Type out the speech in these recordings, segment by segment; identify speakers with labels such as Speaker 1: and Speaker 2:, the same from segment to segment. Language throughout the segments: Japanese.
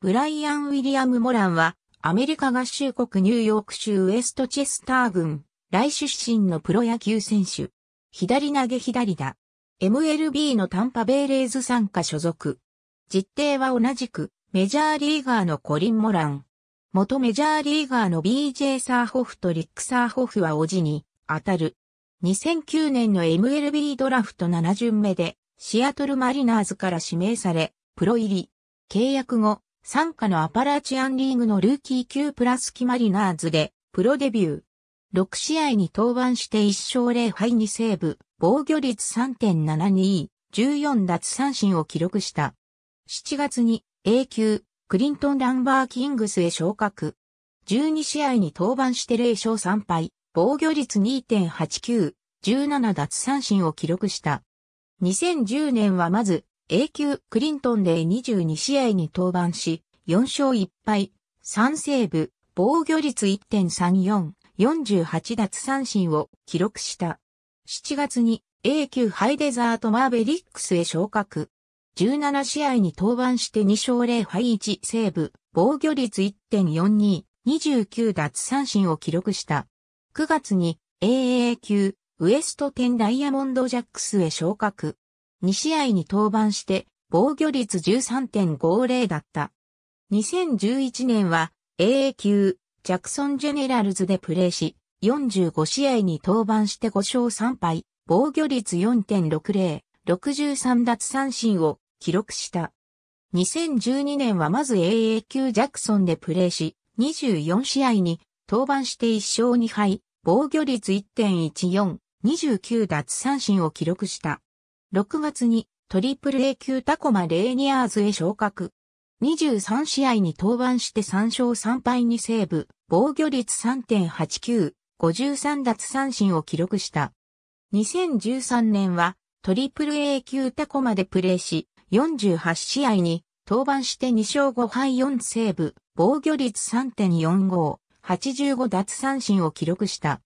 Speaker 1: ブライアン・ウィリアム・モランは、アメリカ合衆国ニューヨーク州ウエストチェスター郡、来出身のプロ野球選手。左投げ左打。MLB のタンパベイレーズ参加所属。実定は同じく、メジャーリーガーのコリン・モラン。元メジャーリーガーの BJ サーホフとリック・サーホフはおじに、当たる。2009年の MLB ドラフト7巡目で、シアトルマリナーズから指名され、プロ入り。契約後、参加のアパラチアンリーグのルーキー級プラスキマリナーズで、プロデビュー。6試合に登板して1勝0敗2セーブ、防御率3.72、14奪三振を記録した。7月に A 級、クリントン・ランバー・キングスへ昇格。12試合に登板して0勝3敗、防御率2.89、17奪三振を記録した。2010年はまず、A 級クリントンで22試合に登板し、4勝1敗、3セーブ、防御率1.34、48奪三振を記録した。7月に A 級ハイデザートマーベリックスへ昇格。17試合に登板して2勝0敗1セーブ、防御率1.42、29奪三振を記録した。9月に AA 級ウエストテンダイヤモンドジャックスへ昇格。2試合に登板して、防御率13.50だった。2011年は AA 級ジャクソンジェネラルズでプレーし、45試合に登板して5勝3敗、防御率4.60、63奪三振を記録した。2012年はまず AA 級ジャクソンでプレーし、24試合に登板して1勝2敗、防御率1.14、29奪三振を記録した。6月にトリプル A 級タコマレーニアーズへ昇格。23試合に登板して3勝3敗にセーブ、防御率3.89、53奪三振を記録した。2013年はトリプル A 級タコマでプレーし、48試合に登板して2勝5敗4セーブ、防御率3.45、85奪三振を記録した。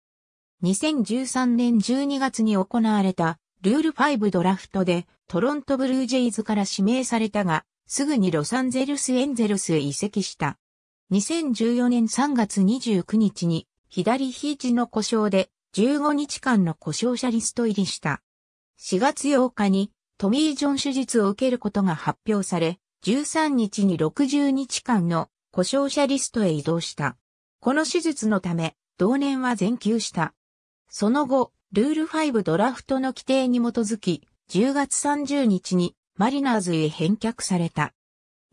Speaker 1: 2013年12月に行われたルール5ドラフトでトロントブルージェイズから指名されたが、すぐにロサンゼルスエンゼルスへ移籍した。2014年3月29日に左肘の故障で15日間の故障者リスト入りした。4月8日にトミー・ジョン手術を受けることが発表され、13日に60日間の故障者リストへ移動した。この手術のため、同年は全休した。その後、ルール5ドラフトの規定に基づき、10月30日にマリナーズへ返却された。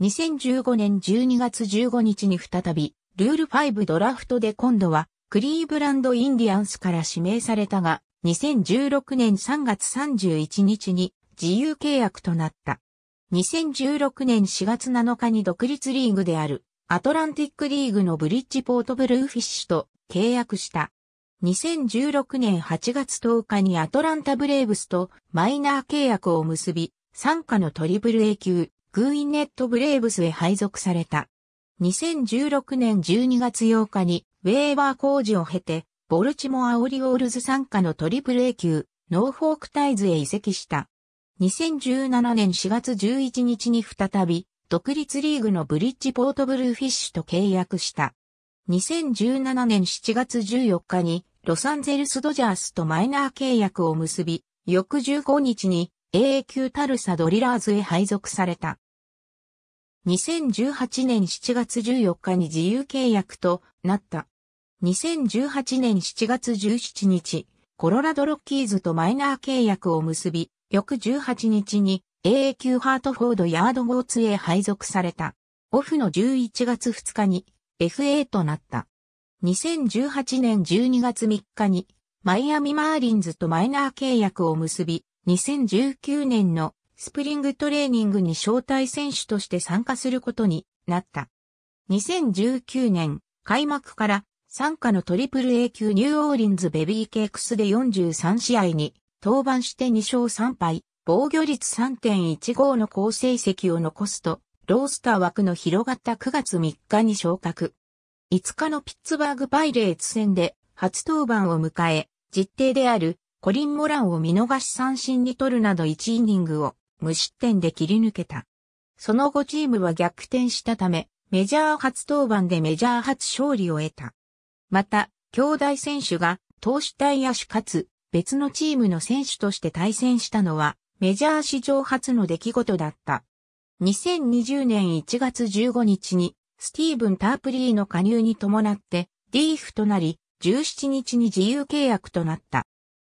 Speaker 1: 2015年12月15日に再び、ルール5ドラフトで今度は、クリーブランドインディアンスから指名されたが、2016年3月31日に自由契約となった。2016年4月7日に独立リーグであるアトランティックリーグのブリッジポートブルーフィッシュと契約した。2016年8月10日にアトランタブレイブスとマイナー契約を結び、参加のトリプル A 級、グーインネットブレイブスへ配属された。2016年12月8日にウェーバー工事を経て、ボルチモアオリオールズ参加のトリプル A 級、ノーフォークタイズへ移籍した。2017年4月11日に再び、独立リーグのブリッジポートブルーフィッシュと契約した。2017年7月14日にロサンゼルスドジャースとマイナー契約を結び、翌15日に AA 級タルサドリラーズへ配属された。2018年7月14日に自由契約となった。2018年7月17日、コロラドロッキーズとマイナー契約を結び、翌18日に AA 級ハートフォードヤードゴーツへ配属された。オフの11月2日に FA となった。2018年12月3日にマイアミマーリンズとマイナー契約を結び、2019年のスプリングトレーニングに招待選手として参加することになった。2019年開幕から参加のトリプル A 級ニューオーリンズベビーケークスで43試合に登板して2勝3敗、防御率3.15の好成績を残すと、ロースター枠の広がった9月3日に昇格。5日のピッツバーグパイレーツ戦で初登板を迎え、実定であるコリン・モランを見逃し三振に取るなど1イニングを無失点で切り抜けた。その後チームは逆転したため、メジャー初登板でメジャー初勝利を得た。また、兄弟選手が投手対野手かつ別のチームの選手として対戦したのはメジャー史上初の出来事だった。2020年1月15日にスティーブン・タープリーの加入に伴って、リーフとなり、17日に自由契約となった。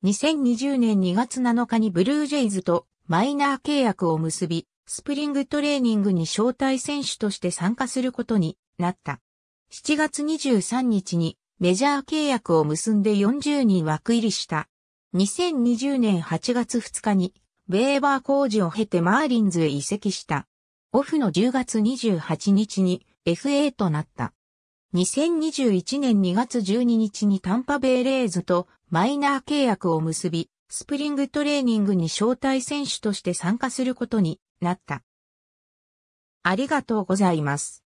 Speaker 1: 2020年2月7日にブルージェイズとマイナー契約を結び、スプリングトレーニングに招待選手として参加することになった。7月23日にメジャー契約を結んで40人枠入りした。2020年8月2日に、ベーバー工事を経てマーリンズへ移籍した。オフの10月28日に、FA となった。2021年2月12日にタンパベイレーズとマイナー契約を結び、スプリングトレーニングに招待選手として参加することになった。ありがとうございます。